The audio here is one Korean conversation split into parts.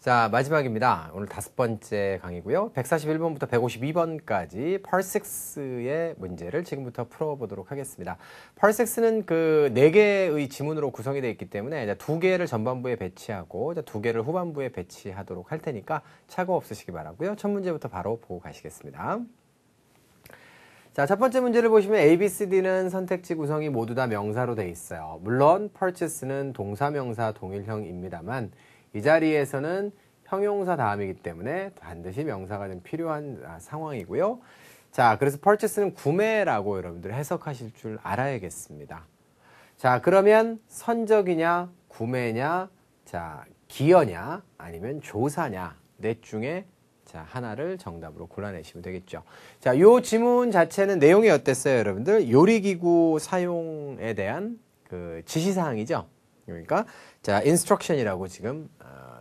자, 마지막입니다. 오늘 다섯 번째 강의고요. 141번부터 152번까지 펄섹스의 문제를 지금부터 풀어보도록 하겠습니다. 펄섹스는그 네 개의 지문으로 구성이 되어 있기 때문에 두 개를 전반부에 배치하고 두 개를 후반부에 배치하도록 할 테니까 착오 없으시기 바라고요. 첫 문제부터 바로 보고 가시겠습니다. 자, 첫 번째 문제를 보시면 A, B, C, D는 선택지 구성이 모두 다 명사로 되어 있어요. 물론 펄 u r 는 동사명사 동일형입니다만 이 자리에서는 형용사 다음이기 때문에 반드시 명사가 좀 필요한 아, 상황이고요. 자, 그래서 purchase는 구매라고 여러분들 해석하실 줄 알아야겠습니다. 자, 그러면 선적이냐, 구매냐, 자, 기여냐, 아니면 조사냐, 넷 중에 자, 하나를 정답으로 골라내시면 되겠죠. 자, 요 지문 자체는 내용이 어땠어요, 여러분들? 요리기구 사용에 대한 그 지시사항이죠. 그러니까, 자, 인스트럭션이라고 지금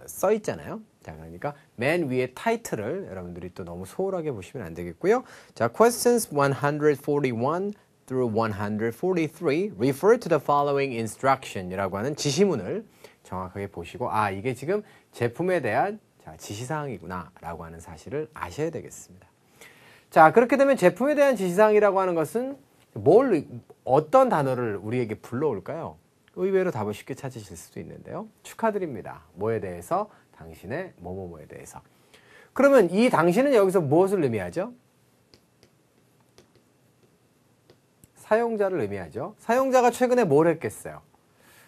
써 있잖아요. 자, 그러니까 맨 위에 타이틀을 여러분들이 또 너무 소홀하게 보시면 안 되겠고요. 자, questions 141 through 143 refer to the following instruction이라고 하는 지시문을 정확하게 보시고 아, 이게 지금 제품에 대한 자, 지시사항이구나라고 하는 사실을 아셔야 되겠습니다. 자, 그렇게 되면 제품에 대한 지시사항이라고 하는 것은 뭘 어떤 단어를 우리에게 불러올까요? 의외로 답을 쉽게 찾으실 수도 있는데요. 축하드립니다. 뭐에 대해서? 당신의 뭐뭐뭐에 대해서. 그러면 이 당신은 여기서 무엇을 의미하죠? 사용자를 의미하죠. 사용자가 최근에 뭘 했겠어요?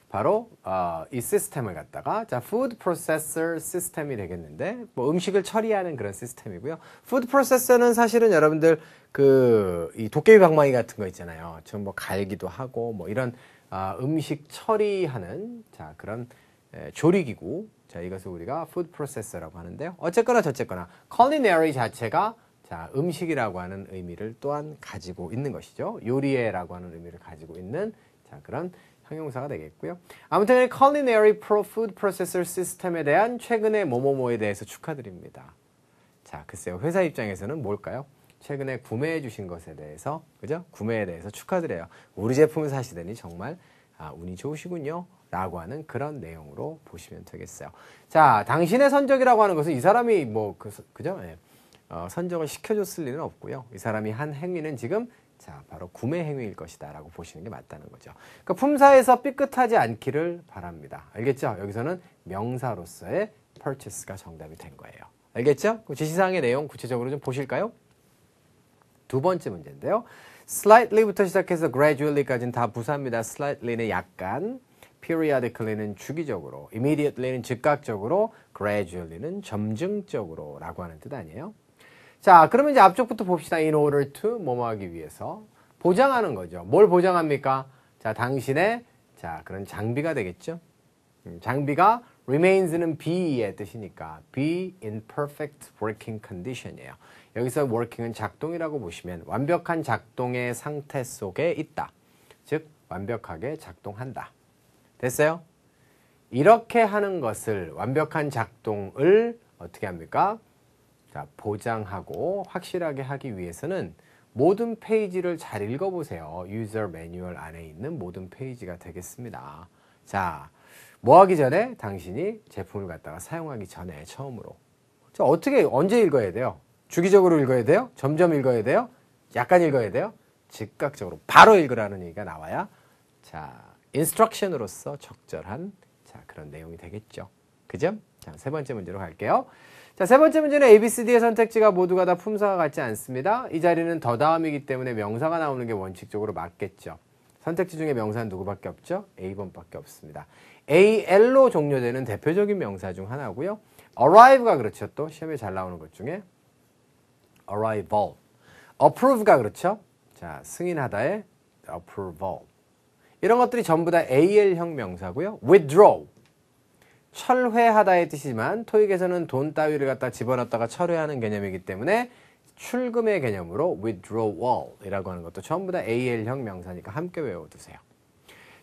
바로 어, 이 시스템을 갖다가 자 food processor 시스템이 되겠는데 뭐 음식을 처리하는 그런 시스템이고요. food processor는 사실은 여러분들 그이 도깨비 방망이 같은 거 있잖아요. 지금 뭐 갈기도 하고 뭐 이런 아, 음식 처리하는 자 그런 에, 조리기구 자 이것을 우리가 food processor라고 하는데요. 어쨌거나 저쨌거나 culinary 자체가 자 음식이라고 하는 의미를 또한 가지고 있는 것이죠. 요리에라고 하는 의미를 가지고 있는 자 그런 형용사가 되겠고요. 아무튼 culinary pro food processor 시스템에 대한 최근의 뭐뭐뭐에 대해서 축하드립니다. 자 글쎄요 회사 입장에서는 뭘까요? 최근에 구매해 주신 것에 대해서 그죠? 구매에 대해서 축하드려요. 우리 제품을 사시더니 정말 아, 운이 좋으시군요. 라고 하는 그런 내용으로 보시면 되겠어요. 자, 당신의 선적이라고 하는 것은 이 사람이 뭐, 그, 그죠? 예. 어, 선적을 시켜줬을 리는 없고요. 이 사람이 한 행위는 지금 자, 바로 구매 행위일 것이다 라고 보시는 게 맞다는 거죠. 그러니까 품사에서 삐끗하지 않기를 바랍니다. 알겠죠? 여기서는 명사로서의 purchase가 정답이 된 거예요. 알겠죠? 그 지시사항의 내용 구체적으로 좀 보실까요? 두 번째 문제인데요. slightly부터 시작해서 gradually까지는 다 부사입니다. slightly는 약간, periodically는 주기적으로, immediately는 즉각적으로, gradually는 점증적으로 라고 하는 뜻 아니에요? 자, 그러면 이제 앞쪽부터 봅시다. in order to 뭐 뭐 하기 위해서 보장하는 거죠. 뭘 보장합니까? 자, 당신의 자, 그런 장비가 되겠죠. 음, 장비가 remains는 be의 뜻이니까 be in perfect working condition이에요. 여기서 working은 작동이라고 보시면 완벽한 작동의 상태 속에 있다. 즉 완벽하게 작동한다. 됐어요? 이렇게 하는 것을 완벽한 작동을 어떻게 합니까? 자, 보장하고 확실하게 하기 위해서는 모든 페이지를 잘 읽어보세요. 유저 매뉴얼 안에 있는 모든 페이지가 되겠습니다. 자, 뭐 하기 전에 당신이 제품을 갖다가 사용하기 전에 처음으로. 자, 어떻게, 언제 읽어야 돼요? 주기적으로 읽어야 돼요? 점점 읽어야 돼요? 약간 읽어야 돼요? 즉각적으로 바로 읽으라는 얘기가 나와야 자, 인스트럭션으로서 적절한 자, 그런 내용이 되겠죠. 그죠? 자, 세 번째 문제로 갈게요. 자, 세 번째 문제는 A, B, C, D의 선택지가 모두가 다품사와 같지 않습니다. 이 자리는 더 다음이기 때문에 명사가 나오는 게 원칙적으로 맞겠죠. 선택지 중에 명사는 누구밖에 없죠? A번밖에 없습니다. AL로 종료되는 대표적인 명사 중 하나고요. arrive가 그렇죠. 또 시험에 잘 나오는 것 중에 arrival. approve가 그렇죠? 자, 승인하다의 approval. 이런 것들이 전부 다 AL형 명사고요. withdraw. 철회하다의 뜻이지만 토익에서는 돈 따위를 갖다 집어넣다가 었 철회하는 개념이기 때문에 출금의 개념으로 withdrawal이라고 하는 것도 전부 다 AL형 명사니까 함께 외워두세요.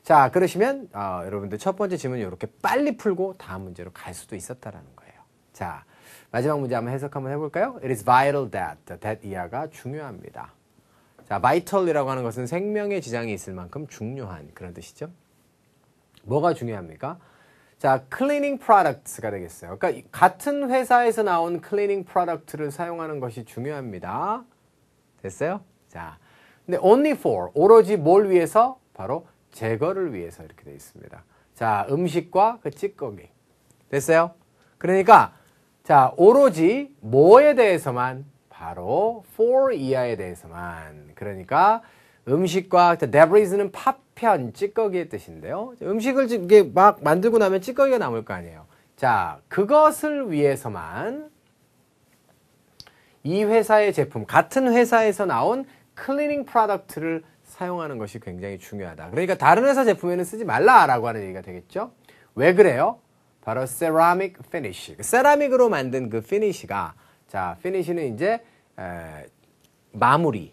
자, 그러시면 어, 여러분들 첫 번째 질문 이렇게 빨리 풀고 다음 문제로 갈 수도 있었다라는 거예요. 자, 마지막 문제 한번 해석 한번 해볼까요? It is vital that. that 이하가 중요합니다. 자, vital이라고 하는 것은 생명의 지장이 있을 만큼 중요한 그런 뜻이죠. 뭐가 중요합니까? 자, cleaning products가 되겠어요. 그러니까 같은 회사에서 나온 cleaning product를 사용하는 것이 중요합니다. 됐어요? 자, 근데 only for 오로지 뭘 위해서? 바로 제거를 위해서 이렇게 되어 있습니다. 자, 음식과 그 찌꺼기 됐어요? 그러니까 자, 오로지 뭐에 대해서만 바로 for 이하에 대해서만. 그러니까 음식과 데브리즈는 파편, 찌꺼기의 뜻인데요. 음식을 이게 막 만들고 나면 찌꺼기가 남을 거 아니에요. 자, 그것을 위해서만 이 회사의 제품, 같은 회사에서 나온 클리닝 프로덕트를 사용하는 것이 굉장히 중요하다. 그러니까 다른 회사 제품에는 쓰지 말라라고 하는 얘기가 되겠죠. 왜 그래요? 바로 세라믹 피니쉬. 세라믹으로 만든 그피니쉬가자피니쉬는 이제 에, 마무리,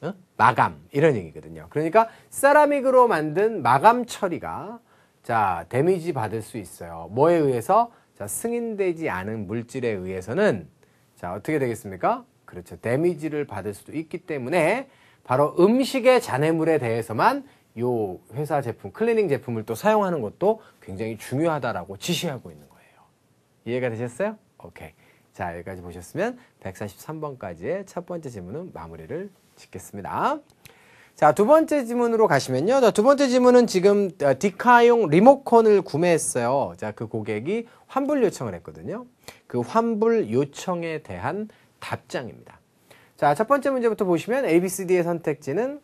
어? 마감 이런 얘기거든요. 그러니까 세라믹으로 만든 마감 처리가 자 데미지 받을 수 있어요. 뭐에 의해서 자 승인되지 않은 물질에 의해서는 자 어떻게 되겠습니까? 그렇죠. 데미지를 받을 수도 있기 때문에 바로 음식의 잔해물에 대해서만 요 회사 제품 클리닝 제품을 또 사용하는 것도 굉장히 중요하다라고 지시하고 있는 거예요. 이해가 되셨어요? 오케이. 자, 여기까지 보셨으면 143번까지의 첫 번째 질문은 마무리를 짓겠습니다. 자, 두 번째 질문으로 가시면요. 자, 두 번째 질문은 지금 어, 디카용 리모컨을 구매했어요. 자, 그 고객이 환불 요청을 했거든요. 그 환불 요청에 대한 답장입니다. 자, 첫 번째 문제부터 보시면 ABCD의 선택지는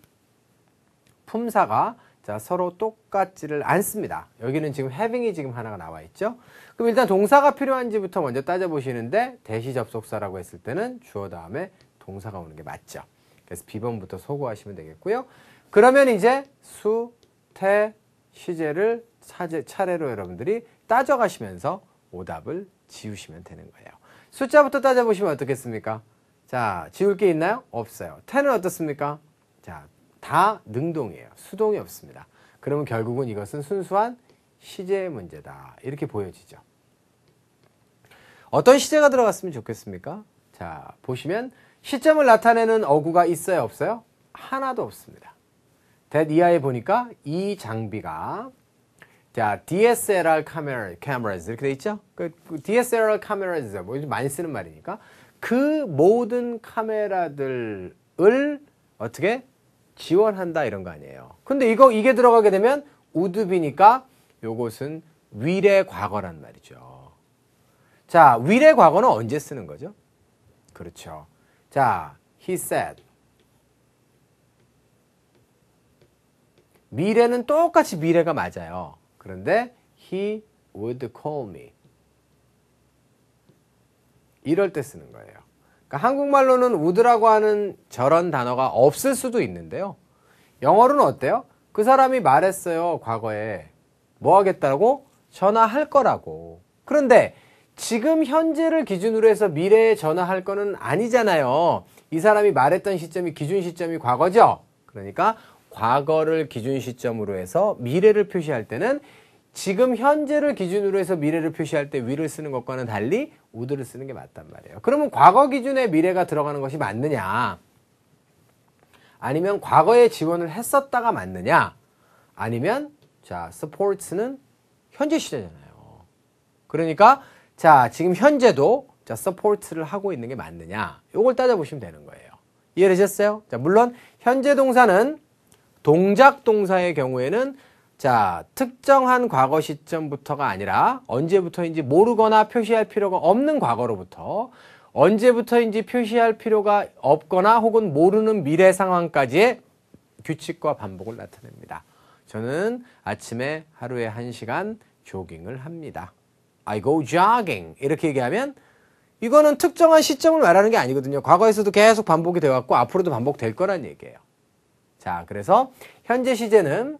품사가 자, 서로 똑같지를 않습니다. 여기는 지금 having이 지금 하나가 나와 있죠. 그럼 일단 동사가 필요한지부터 먼저 따져보시는데 대시 접속사라고 했을 때는 주어 다음에 동사가 오는 게 맞죠. 그래서 비번부터 소고하시면 되겠고요. 그러면 이제 수, 태, 시제를 차제, 차례로 여러분들이 따져가시면서 오답을 지우시면 되는 거예요. 숫자부터 따져보시면 어떻겠습니까? 자, 지울 게 있나요? 없어요. 태는 어떻습니까? 자, 다 능동이에요. 수동이 없습니다. 그러면 결국은 이것은 순수한 시제 문제다. 이렇게 보여지죠. 어떤 시제가 들어갔으면 좋겠습니까? 자, 보시면 시점을 나타내는 어구가 있어요, 없어요? 하나도 없습니다. 댓 이하에 보니까 이 장비가 자, DSLR 카메라, 카메라즈 이렇게 돼 있죠? 그, 그 DSLR 카메라즈 r a s 뭐 많이 쓰는 말이니까 그 모든 카메라들을 어떻게 지원한다 이런 거 아니에요. 근데 이거 이게 들어가게 되면 우드비니까 요것은 위례 과거란 말이죠. 자, 위례 과거는 언제 쓰는 거죠? 그렇죠. 자, he said. 미래는 똑같이 미래가 맞아요. 그런데 he would call me. 이럴 때 쓰는 거예요. 그러니까 한국말로는 would라고 하는 저런 단어가 없을 수도 있는데요. 영어로는 어때요? 그 사람이 말했어요, 과거에. 뭐 하겠다고? 전화할 거라고. 그런데 지금 현재를 기준으로 해서 미래에 전화할 거는 아니잖아요. 이 사람이 말했던 시점이 기준 시점이 과거죠. 그러니까 과거를 기준 시점으로 해서 미래를 표시할 때는 지금 현재를 기준으로 해서 미래를 표시할 때 위를 쓰는 것과는 달리 우드를 쓰는 게 맞단 말이에요. 그러면 과거 기준에 미래가 들어가는 것이 맞느냐? 아니면 과거에 지원을 했었다가 맞느냐? 아니면 자, 스포츠는 현재 시대잖아요. 그러니까 자, 지금 현재도 자, 서포트를 하고 있는 게 맞느냐? 요걸 따져보시면 되는 거예요. 이해되셨어요? 자, 물론 현재 동사는 동작 동사의 경우에는 자, 특정한 과거 시점부터가 아니라 언제부터인지 모르거나 표시할 필요가 없는 과거로부터 언제부터인지 표시할 필요가 없거나 혹은 모르는 미래 상황까지의 규칙과 반복을 나타냅니다. 저는 아침에 하루에 한시간 조깅을 합니다. I go jogging 이렇게 얘기하면 이거는 특정한 시점을 말하는 게 아니거든요. 과거에서도 계속 반복이 되어왔고 앞으로도 반복될 거란 얘기예요. 자, 그래서 현재 시제는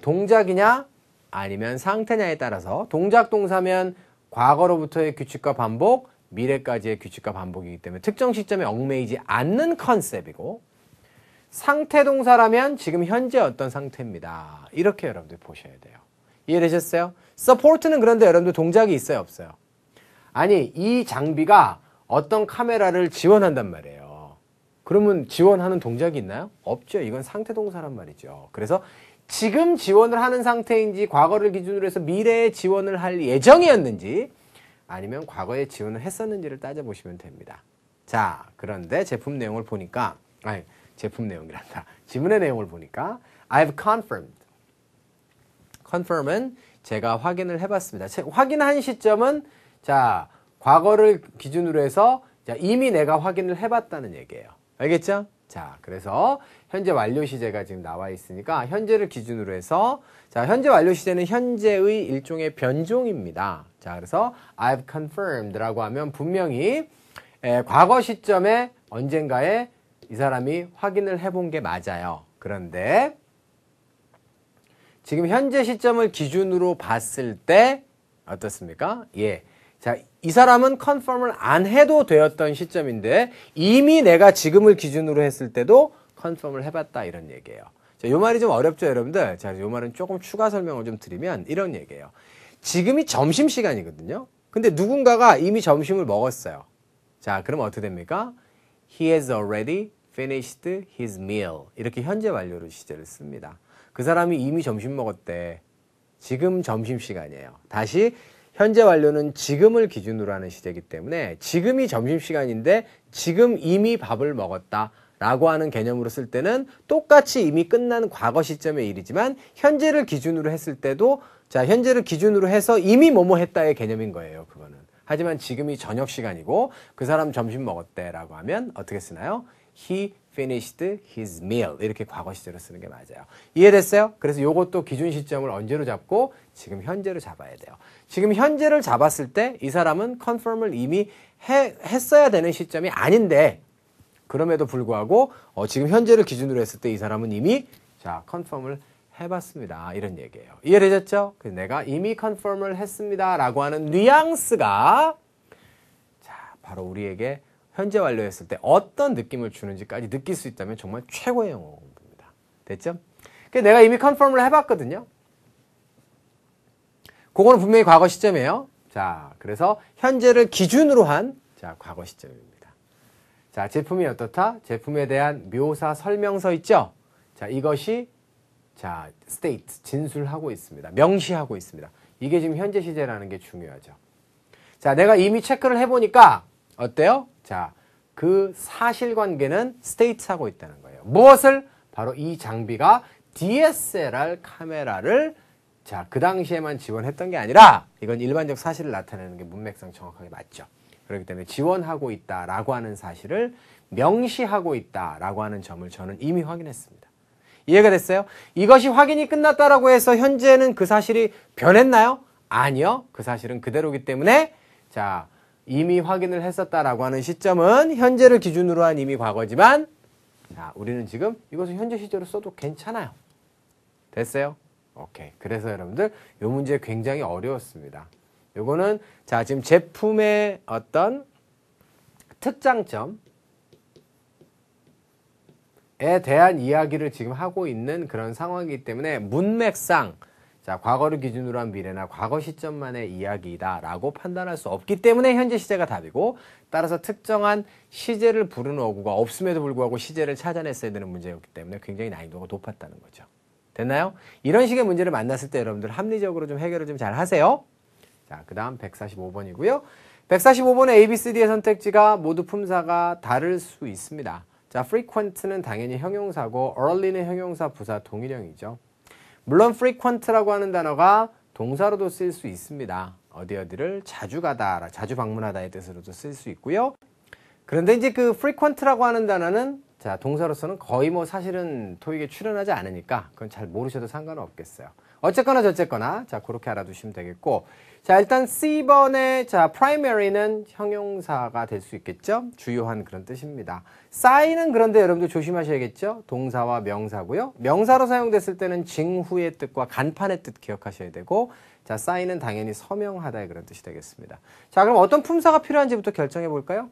동작이냐 아니면 상태냐에 따라서 동작 동사면 과거로부터의 규칙과 반복, 미래까지의 규칙과 반복이기 때문에 특정 시점에 얽매이지 않는 컨셉이고 상태 동사라면 지금 현재 어떤 상태입니다. 이렇게 여러분들 보셔야 돼요. 이해되셨어요? 서포트는 그런데 여러분들 동작이 있어요, 없어요? 아니, 이 장비가 어떤 카메라를 지원한단 말이에요. 그러면 지원하는 동작이 있나요? 없죠. 이건 상태 동사란 말이죠. 그래서 지금 지원을 하는 상태인지 과거를 기준으로 해서 미래에 지원을 할 예정이었는지 아니면 과거에 지원을 했었는지를 따져보시면 됩니다. 자, 그런데 제품 내용을 보니까 아니, 제품 내용이란다. 지문의 내용을 보니까 I've confirmed. confirm은 제가 확인을 해봤습니다. 확인한 시점은 자, 과거를 기준으로 해서 자, 이미 내가 확인을 해봤다는 얘기예요. 알겠죠? 자, 그래서 현재 완료 시제가 지금 나와 있으니까 현재를 기준으로 해서 자, 현재 완료 시제는 현재의 일종의 변종입니다. 자, 그래서 I've confirmed라고 하면 분명히 에, 예, 과거 시점에 언젠가에 이 사람이 확인을 해본 게 맞아요. 그런데 지금 현재 시점을 기준으로 봤을 때 어떻습니까? 예. 자, 이 사람은 컨펌을 안 해도 되었던 시점인데 이미 내가 지금을 기준으로 했을 때도 컨펌을 해봤다 이런 얘기예요. 자, 요 말이 좀 어렵죠, 여러분들. 자, 요 말은 조금 추가 설명을 좀 드리면 이런 얘기예요. 지금이 점심 시간이거든요. 근데 누군가가 이미 점심을 먹었어요. 자, 그럼 어떻게 됩니까? He has already finished his meal. 이렇게 현재 완료로 시제를 씁니다. 그 사람이 이미 점심 먹었대. 지금 점심 시간이에요. 다시 현재 완료는 지금을 기준으로 하는 시제이기 때문에 지금이 점심시간인데 지금 이미 밥을 먹었다. 라고 하는 개념으로 쓸 때는 똑같이 이미 끝난 과거 시점의 일이지만 현재를 기준으로 했을 때도 자, 현재를 기준으로 해서 이미 뭐뭐 했다의 개념인 거예요. 그거는. 하지만 지금이 저녁 시간이고 그 사람 점심 먹었대라고 하면 어떻게 쓰나요? he finished his meal 이렇게 과거 시제로 쓰는 게 맞아요. 이해됐어요? 그래서 이것도 기준 시점을 언제로 잡고 지금 현재로 잡아야 돼요. 지금 현재를 잡았을 때 이 사람은 컨펌을 이미 해, 했어야 되는 시점이 아닌데 그럼에도 불구하고 어, 지금 현재를 기준으로 했을 때 이 사람은 이미 자 컨펌을 해봤습니다 이런 얘기예요 이해되셨죠? 내가 이미 컨펌을 했습니다라고 하는 뉘앙스가 자 바로 우리에게 현재 완료했을 때 어떤 느낌을 주는지까지 느낄 수 있다면 정말 최고의 영어 공부입니다 됐죠? 내가 이미 컨펌을 해봤거든요 그거는 분명히 과거 시점이에요. 자, 그래서 현재를 기준으로 한 자, 과거 시점입니다. 자, 제품이 어떻다? 제품에 대한 묘사 설명서 있죠? 자, 이것이 자, 스테이트 진술하고 있습니다. 명시하고 있습니다. 이게 지금 현재 시제라는 게 중요하죠. 자, 내가 이미 체크를 해 보니까 어때요? 자, 그 사실관계는 스테이트하고 있다는 거예요. 무엇을 바로 이 장비가 DSLR 카메라를 자, 그 당시에만 지원했던 게 아니라 이건 일반적 사실을 나타내는 게 문맥상 정확하게 맞죠. 그렇기 때문에 지원하고 있다라고 하는 사실을 명시하고 있다라고 하는 점을 저는 이미 확인했습니다. 이해가 됐어요? 이것이 확인이 끝났다라고 해서 현재는 그 사실이 변했나요? 아니요. 그 사실은 그대로기 때문에 자, 이미 확인을 했었다라고 하는 시점은 현재를 기준으로 한 이미 과거지만 자, 우리는 지금 이것을 현재 시제로 써도 괜찮아요. 됐어요? 오케이. 그래서 여러분들 이 문제 굉장히 어려웠습니다. 요거는 자 지금 제품의 어떤 특장점에 대한 이야기를 지금 하고 있는 그런 상황이기 때문에 문맥상 자 과거를 기준으로 한 미래나 과거 시점만의 이야기다라고 판단할 수 없기 때문에 현재 시제가 답이고 따라서 특정한 시제를 부르는 어구가 없음에도 불구하고 시제를 찾아냈어야 되는 문제였기 때문에 굉장히 난이도가 높았다는 거죠. 됐나요? 이런 식의 문제를 만났을 때 여러분들 합리적으로 좀 해결을 좀 잘 하세요. 자, 그 다음 145번이고요. 145번의 A, B, C, D의 선택지가 모두 품사가 다를 수 있습니다. 자, frequent는 당연히 형용사고 early는 형용사 부사 동일형이죠. 물론 frequent라고 하는 단어가 동사로도 쓸 수 있습니다. 어디 어디를 자주 가다, 자주 방문하다의 뜻으로도 쓸 수 있고요. 그런데 이제 그 frequent라고 하는 단어는 자, 동사로서는 거의 뭐 사실은 토익에 출연하지 않으니까 그건 잘 모르셔도 상관은 없겠어요. 어쨌거나 저쨌거나 자, 그렇게 알아두시면 되겠고 자, 일단 C번의 자, primary는 형용사가 될 수 있겠죠? 주요한 그런 뜻입니다. 사인은 그런데 여러분들 조심하셔야겠죠? 동사와 명사고요. 명사로 사용됐을 때는 징후의 뜻과 간판의 뜻 기억하셔야 되고 자, 사인은 당연히 서명하다의 그런 뜻이 되겠습니다. 자, 그럼 어떤 품사가 필요한지부터 결정해 볼까요?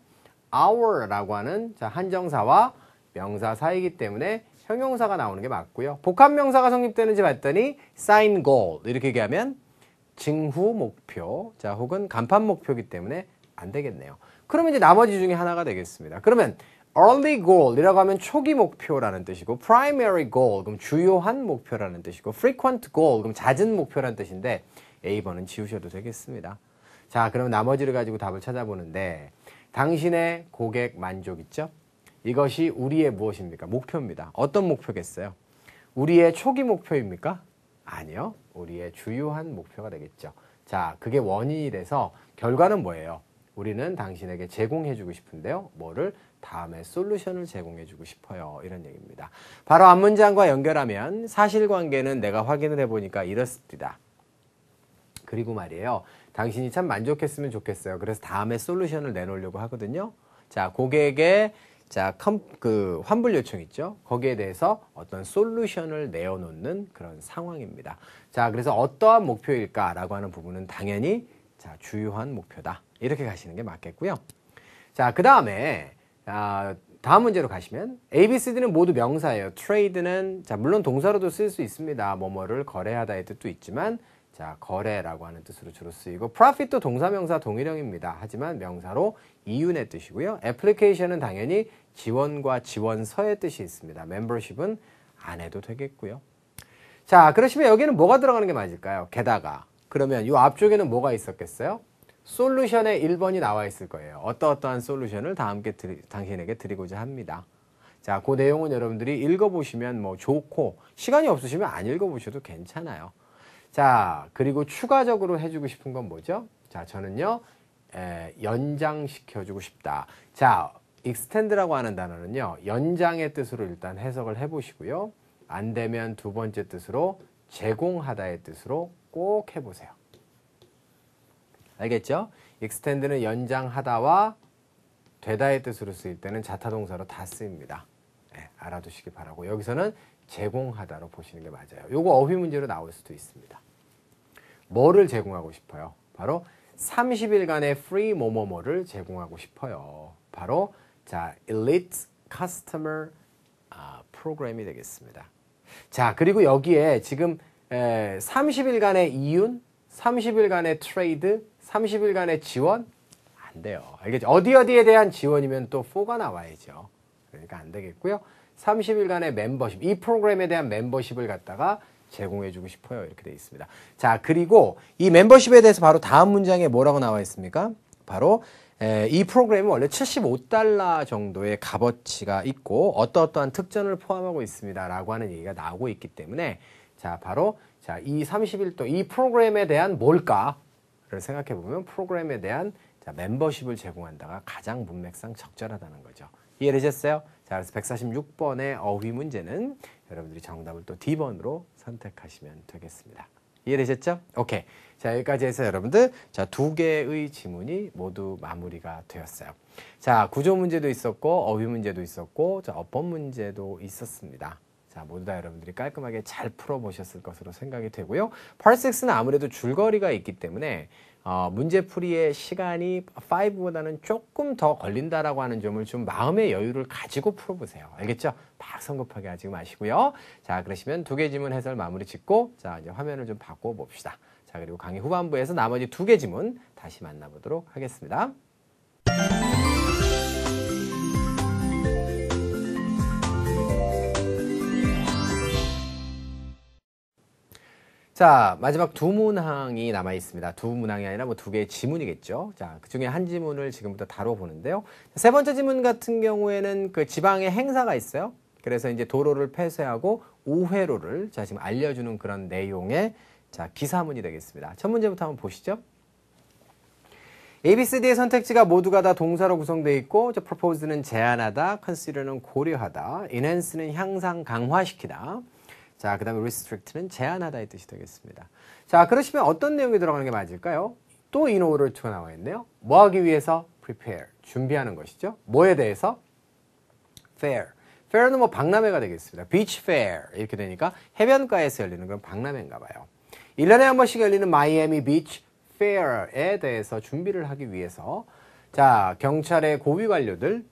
our라고 하는 자, 한정사와 명사사이기 때문에 형용사가 나오는 게 맞고요. 복합명사가 성립되는지 봤더니 sign goal 이렇게 얘기하면 징후 목표 자 혹은 간판 목표이기 때문에 안 되겠네요. 그러면 이제 나머지 중에 하나가 되겠습니다. 그러면 early goal이라고 하면 초기 목표라는 뜻이고 primary goal 그럼 주요한 목표라는 뜻이고 frequent goal 그럼 잦은 목표라는 뜻인데 A번은 지우셔도 되겠습니다. 자, 그럼 나머지를 가지고 답을 찾아보는데 당신의 고객 만족 있죠? 이것이 우리의 무엇입니까? 목표입니다. 어떤 목표겠어요? 우리의 초기 목표입니까? 아니요. 우리의 주요한 목표가 되겠죠. 자, 그게 원인이 돼서 결과는 뭐예요? 우리는 당신에게 제공해주고 싶은데요. 뭐를? 다음에 솔루션을 제공해주고 싶어요. 이런 얘기입니다. 바로 앞 문장과 연결하면 사실관계는 내가 확인을 해보니까 이렇습니다. 그리고 말이에요. 당신이 참 만족했으면 좋겠어요. 그래서 다음에 솔루션을 내놓으려고 하거든요. 자, 고객의 자, 컴, 그 환불 요청 있죠? 거기에 대해서 어떤 솔루션을 내어놓는 그런 상황입니다. 자, 그래서 어떠한 목표일까라고 하는 부분은 당연히 자, 주요한 목표다. 이렇게 가시는 게 맞겠고요. 자, 그 다음에 아, 다음 문제로 가시면 A, B, C, D는 모두 명사예요. 트레이드는 자 물론 동사로도 쓸 수 있습니다. 뭐뭐를 거래하다의 뜻도 있지만 자, 거래라고 하는 뜻으로 주로 쓰이고 profit도 동사명사 동일형입니다. 하지만 명사로 이윤의 뜻이고요. 애플리케이션은 당연히 지원과 지원서의 뜻이 있습니다. 멤버십은 안 해도 되겠고요. 자, 그러시면 여기는 뭐가 들어가는 게 맞을까요? 게다가 그러면 이 앞쪽에는 뭐가 있었겠어요? 솔루션의 1번이 나와 있을 거예요. 어떠어떠한 솔루션을 다 함께 드리, 당신에게 드리고자 합니다. 자, 그 내용은 여러분들이 읽어보시면 뭐 좋고 시간이 없으시면 안 읽어보셔도 괜찮아요. 자, 그리고 추가적으로 해주고 싶은 건 뭐죠? 자, 저는요, 에, 연장시켜주고 싶다. 자, 익스텐드라고 하는 단어는요, 연장의 뜻으로 일단 해석을 해보시고요. 안 되면 두 번째 뜻으로 제공하다의 뜻으로 꼭 해보세요. 알겠죠? 익스텐드는 연장하다와 되다의 뜻으로 쓰일 때는 자타동사로 다 쓰입니다. 네, 알아두시기 바라고 여기서는 제공하다로 보시는 게 맞아요. 요거 어휘 문제로 나올 수도 있습니다. 뭐를 제공하고 싶어요? 바로 30일간의 free 뭐뭐뭐를 제공하고 싶어요. 바로 자, elite customer 아, 프로그램이 되겠습니다. 자, 그리고 여기에 지금 에, 30일간의 이윤, 30일간의 트레이드, 30일간의 지원 안 돼요. 알겠죠? 어디 어디에 대한 지원이면 또 4가 나와야죠. 그러니까 안 되겠고요. 30일간의 멤버십, 이 프로그램에 대한 멤버십을 갖다가 제공해주고 싶어요. 이렇게 되어 있습니다. 자, 그리고 이 멤버십에 대해서 바로 다음 문장에 뭐라고 나와 있습니까? 바로 에, 이 프로그램은 원래 75달러 정도의 값어치가 있고 어떠어떠한 특전을 포함하고 있습니다라고 하는 얘기가 나오고 있기 때문에 자 바로 자이 30일도 이 프로그램에 대한 뭘까를 생각해 보면 프로그램에 대한 자, 멤버십을 제공한다가 가장 문맥상 적절하다는 거죠 이해되셨어요? 자, 그래서 146번의 어휘 문제는 여러분들이 정답을 또 D번으로 선택하시면 되겠습니다. 이해되셨죠? 오케이. 자, 여기까지 해서 여러분들, 자, 두 개의 지문이 모두 마무리가 되었어요. 자, 구조 문제도 있었고, 어휘 문제도 있었고, 자, 어법 문제도 있었습니다. 자, 모두 다 여러분들이 깔끔하게 잘 풀어보셨을 것으로 생각이 되고요. 펄섹스는 아무래도 줄거리가 있기 때문에 어, 문제풀이의 시간이 5보다는 조금 더 걸린다라고 하는 점을 좀 마음의 여유를 가지고 풀어보세요. 알겠죠? 막 성급하게 하지 마시고요. 자, 그러시면 두 개 지문 해설 마무리 짓고, 자, 이제 화면을 좀 바꿔봅시다. 자, 그리고 강의 후반부에서 나머지 두 개 지문 다시 만나보도록 하겠습니다. 자, 마지막 두 문항이 남아 있습니다. 두 문항이 아니라 뭐 두 개의 지문이겠죠. 자, 그 중에 한 지문을 지금부터 다뤄보는데요. 세 번째 지문 같은 경우에는 그 지방에 행사가 있어요. 그래서 이제 도로를 폐쇄하고 우회로를 자, 지금 알려주는 그런 내용의 자, 기사문이 되겠습니다. 첫 문제부터 한번 보시죠. A, B, C, D의 선택지가 모두가 다 동사로 구성되어 있고 저 propose는 제안하다, consider는 고려하다, enhance는 향상, 강화시키다. 자, 그 다음에 restrict는 제한하다의 뜻이 되겠습니다. 자, 그러시면 어떤 내용이 들어가는 게 맞을까요? 또 in order to가 나와 있네요. 뭐 하기 위해서? prepare, 준비하는 것이죠. 뭐에 대해서? fair. fair는 뭐 박람회가 되겠습니다. beach fair 이렇게 되니까 해변가에서 열리는 건 박람회인가 봐요. 1년에 한 번씩 열리는 마이애미 beach f a i r 에 대해서 준비를 하기 위해서 자, 경찰의 고위 관료들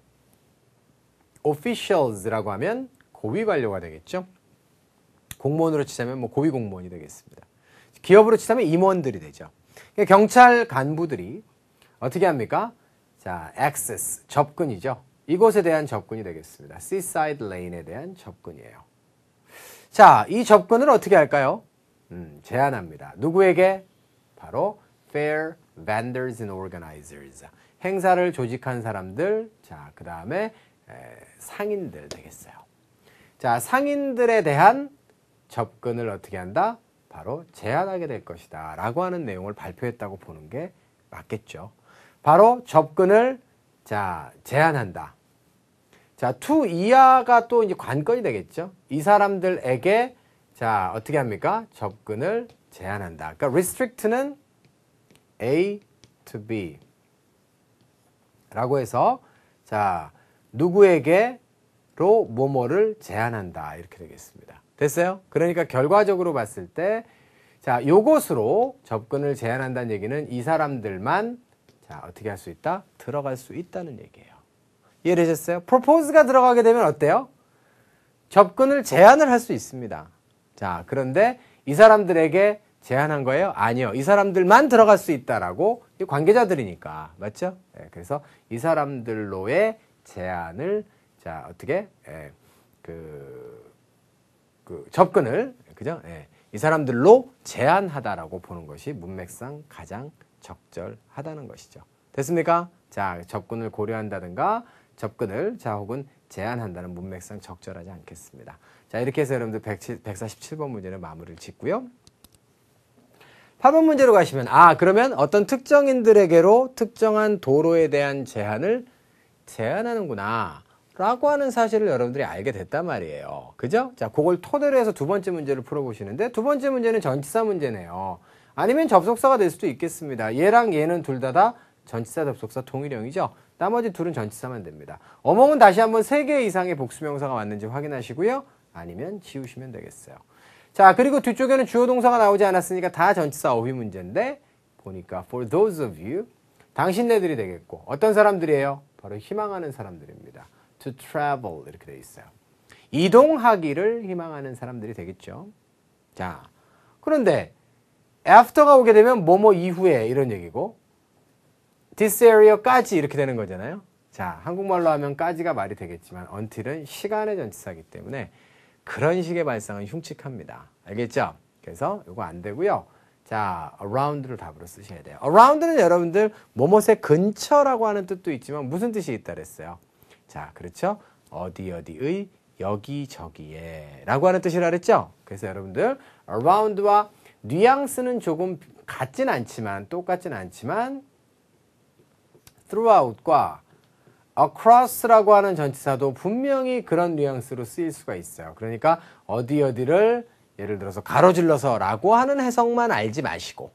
officials라고 하면 고위 관료가 되겠죠. 공무원으로 치자면 뭐 고위 공무원이 되겠습니다. 기업으로 치자면 임원들이 되죠. 그러니까 경찰 간부들이 어떻게 합니까? 자, access, 접근이죠. 이곳에 대한 접근이 되겠습니다. seaside lane에 대한 접근이에요. 자, 이 접근을 어떻게 할까요? 음, 제안합니다. 누구에게? 바로 fair vendors and organizers. 행사를 조직한 사람들, 자, 그 다음에 상인들 되겠어요. 자, 상인들에 대한 접근을 어떻게 한다? 바로 제한하게 될 것이다. 라고 하는 내용을 발표했다고 보는 게 맞겠죠. 바로 접근을 자, 제한한다. 자, 투 이하가 또 이제 관건이 되겠죠. 이 사람들에게 자, 어떻게 합니까? 접근을 제한한다. 그러니까 restrict는 A to B 라고 해서 자, 누구에게로 뭐뭐를 제한한다. 이렇게 되겠습니다. 됐어요? 그러니까 결과적으로 봤을 때, 자, 요것으로 접근을 제한한다는 얘기는 이 사람들만, 자, 어떻게 할 수 있다? 들어갈 수 있다는 얘기예요. 이해되셨어요? 프로포즈가 들어가게 되면 어때요? 접근을 제한을 할 수 있습니다. 자, 그런데 이 사람들에게 제한한 거예요? 아니요. 이 사람들만 들어갈 수 있다라고 관계자들이니까. 맞죠? 예, 그래서 이 사람들로의 제한을 자, 어떻게? 예, 그그 접근을 그죠? 예. 이 사람들로 제한하다라고 보는 것이 문맥상 가장 적절하다는 것이죠. 됐습니까? 자, 접근을 고려한다든가 접근을 자 혹은 제한한다는 문맥상 적절하지 않겠습니다. 자, 이렇게 해서 여러분들 147번 문제는 마무리를 짓고요. 8번 문제로 가시면 아, 그러면 어떤 특정인들에게로 특정한 도로에 대한 제한을 제한하는구나. 라고 하는 사실을 여러분들이 알게 됐단 말이에요. 그죠? 자, 그걸 토대로 해서 두 번째 문제를 풀어보시는데 두 번째 문제는 전치사 문제네요. 아니면 접속사가 될 수도 있겠습니다. 얘랑 얘는 둘 다 다 전치사 접속사 동일형이죠. 나머지 둘은 전치사만 됩니다. 어몽은 다시 한번 세 개 이상의 복수명사가 왔는지 확인하시고요. 아니면 지우시면 되겠어요. 자, 그리고 뒤쪽에는 주어 동사가 나오지 않았으니까 다 전치사 어휘 문제인데 보니까 for those of you 당신네들이 되겠고 어떤 사람들이에요? 바로 희망하는 사람들입니다. to travel 이렇게 돼 있어요. 이동하기를 희망하는 사람들이 되겠죠. 자, 그런데 after가 오게 되면 뭐뭐 이후에 이런 얘기고 this area까지 이렇게 되는 거잖아요. 자, 한국말로 하면 까지가 말이 되겠지만 until은 시간의 전치사이기 때문에 그런 식의 발상은 흉측합니다. 알겠죠? 그래서 이거 안 되고요. 자, around를 답으로 쓰셔야 돼요. around는 여러분들 뭐뭐의 근처라고 하는 뜻도 있지만 무슨 뜻이 있다 그랬어요? 자, 그렇죠? 어디 어디의 여기저기에 라고 하는 뜻이라 그랬죠? 그래서 여러분들 around와 뉘앙스는 조금 같진 않지만 똑같진 않지만 throughout과 across라고 하는 전치사도 분명히 그런 뉘앙스로 쓰일 수가 있어요. 그러니까 어디 어디를 예를 들어서 가로질러서 라고 하는 해석만 알지 마시고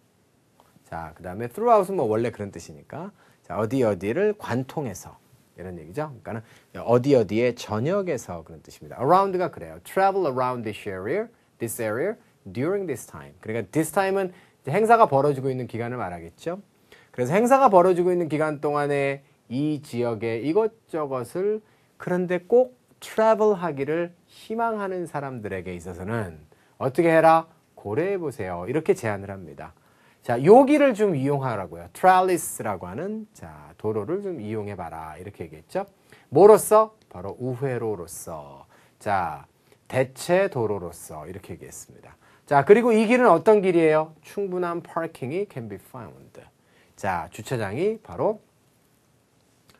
자, 그 다음에 throughout은 뭐 원래 그런 뜻이니까 자, 어디 어디를 관통해서 이런 얘기죠. 그러니까는 어디 어디에 전역에서 그런 뜻입니다. Around가 그래요. Travel around this area, this area during this time. 그러니까 this time은 행사가 벌어지고 있는 기간을 말하겠죠. 그래서 행사가 벌어지고 있는 기간 동안에 이지역에 이것저것을 그런데 꼭 travel 하기를 희망하는 사람들에게 있어서는 어떻게 해라 고려해 보세요. 이렇게 제안을 합니다. 자, 여기를 좀 이용하라고요. 트랄리스라고 하는 자, 도로를 좀 이용해 봐라. 이렇게 얘기했죠. 뭐로서? 바로 우회로로서. 자, 대체 도로로서 이렇게 얘기했습니다. 자, 그리고 이 길은 어떤 길이에요? 충분한 파킹이 can be found. 자, 주차장이 바로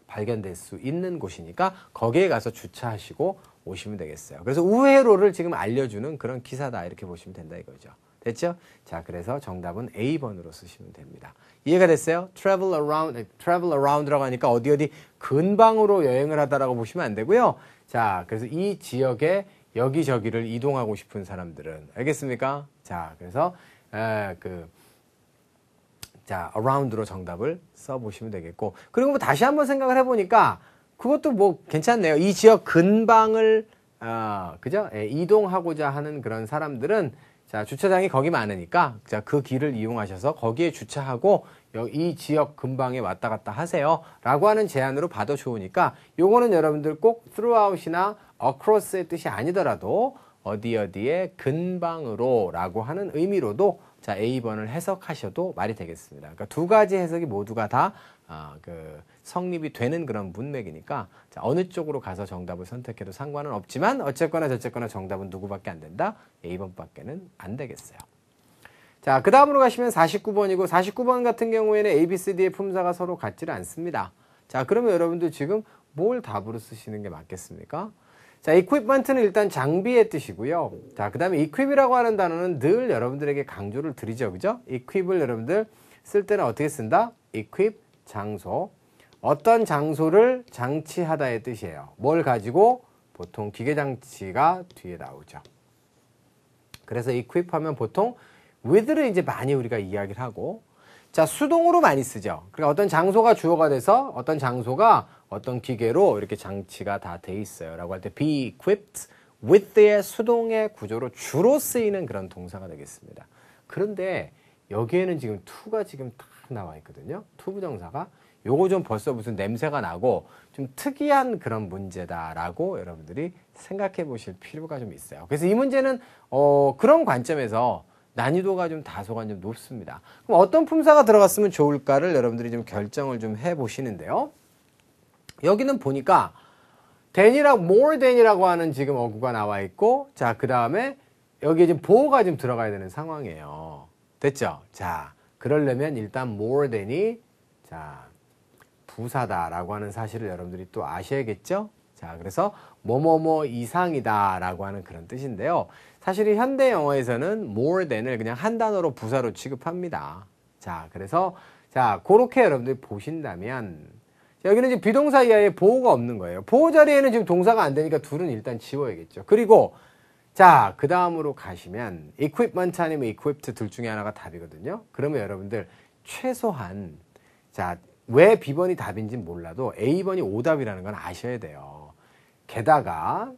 발견될 수 있는 곳이니까 거기에 가서 주차하시고 오시면 되겠어요. 그래서 우회로를 지금 알려주는 그런 기사다 이렇게 보시면 된다 이거죠. 됐죠? 자, 그래서 정답은 A번으로 쓰시면 됩니다. 이해가 됐어요? travel around, 네, travel around라고 하니까 어디 어디 근방으로 여행을 하다라고 보시면 안 되고요. 자, 그래서 이 지역에 여기저기를 이동하고 싶은 사람들은 알겠습니까? 자, 그래서 에, 그 자, around로 정답을 써 보시면 되겠고. 그리고 뭐 다시 한번 생각을 해 보니까 그것도 뭐 괜찮네요. 이 지역 근방을 아, 그죠? 예, 이동하고자 하는 그런 사람들은 자, 주차장이 거기 많으니까 자, 그 길을 이용하셔서 거기에 주차하고 이 지역 근방에 왔다 갔다 하세요. 라고 하는 제안으로 봐도 좋으니까 요거는 여러분들 꼭 throughout이나 across의 뜻이 아니더라도 어디 어디에 근방으로 라고 하는 의미로도 자, A번을 해석하셔도 말이 되겠습니다. 그러니까 두 가지 해석이 모두가 다 아, 그 성립이 되는 그런 문맥이니까 자, 어느 쪽으로 가서 정답을 선택해도 상관은 없지만 어쨌거나 저쨌거나 정답은 누구밖에 안 된다? 예, 2번밖에는 안 되겠어요. 자, 그 다음으로 가시면 49번이고 49번 같은 경우에는 A, B, C, D의 품사가 서로 같지를 않습니다. 자, 그러면 여러분들 지금 뭘 답으로 쓰시는 게 맞겠습니까? 자, equipment는 일단 장비의 뜻이고요. 자, 그 다음에 equip이라고 하는 단어는 늘 여러분들에게 강조를 드리죠. 그죠? equip을 여러분들 쓸 때는 어떻게 쓴다? equip 장소 어떤 장소를 장치하다의 뜻이에요. 뭘 가지고 보통 기계장치가 뒤에 나오죠. 그래서 equip 하면 보통 with를 이제 많이 우리가 이야기를 하고 자 수동으로 많이 쓰죠. 그러니까 어떤 장소가 주어가 돼서 어떤 장소가 어떤 기계로 이렇게 장치가 다 돼 있어요. 라고 할 때 be equipped with의 수동의 구조로 주로 쓰이는 그런 동사가 되겠습니다. 그런데 여기에는 지금 to가 지금 다 나와 있거든요. 투부정사가 요거 좀 벌써 무슨 냄새가 나고 좀 특이한 그런 문제다라고 여러분들이 생각해 보실 필요가 좀 있어요. 그래서 이 문제는 어, 그런 관점에서 난이도가 좀 다소간 좀 높습니다. 그럼 어떤 품사가 들어갔으면 좋을까를 여러분들이 좀 결정을 좀 해 보시는데요. 여기는 보니까 t h 이라 more than이라고 하는 지금 어구가 나와 있고 자, 그다음에 여기에 지금 보호가 좀 들어가야 되는 상황이에요. 됐죠? 자, 그러려면 일단 more than이 자 부사다라고 하는 사실을 여러분들이 또 아셔야겠죠? 자, 그래서 뭐뭐뭐 이상이다라고 하는 그런 뜻인데요. 사실은 현대 영어에서는 more than을 그냥 한 단어로 부사로 취급합니다. 자, 그래서 자, 그렇게 여러분들이 보신다면 여기는 지금 비동사 이하에 보호가 없는 거예요. 보호 자리에는 지금 동사가 안 되니까 둘은 일단 지워야겠죠. 그리고 자, 그 다음으로 가시면 equipment 아니면 equipped 둘 중에 하나가 답이거든요. 그러면 여러분들 최소한 자, 왜 B번이 답인지 몰라도 A번이 오답이라는 건 아셔야 돼요. 게다가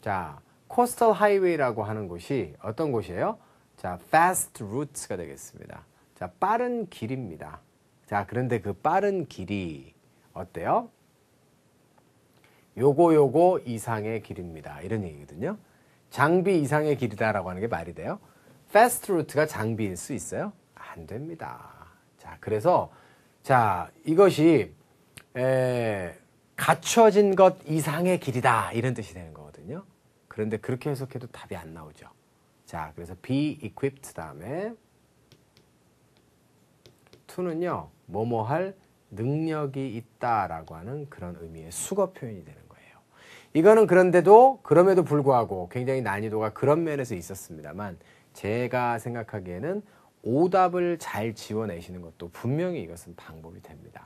자, 코스털 하이웨이라고 하는 곳이 어떤 곳이에요? 자, fast route가 s 되겠습니다. 자, 빠른 길입니다. 자, 그런데 그 빠른 길이 어때요? 요거 요거 이상의 길입니다. 이런 얘기거든요. 장비 이상의 길이다라고 하는 게 말이 돼요. 패스트 루트가 장비일 수 있어요? 안 됩니다. 자, 그래서 자, 이것이 에, 갖춰진 것 이상의 길이다 이런 뜻이 되는 거거든요. 그런데 그렇게 해석해도 답이 안 나오죠. 자, 그래서 be equipped 다음에 to는요. 뭐뭐 할 능력이 있다라고 하는 그런 의미의 수거 표현이 되는 거예요. 이거는 그런데도 그럼에도 불구하고 굉장히 난이도가 그런 면에서 있었습니다만 제가 생각하기에는 오답을 잘 지워내시는 것도 분명히 이것은 방법이 됩니다.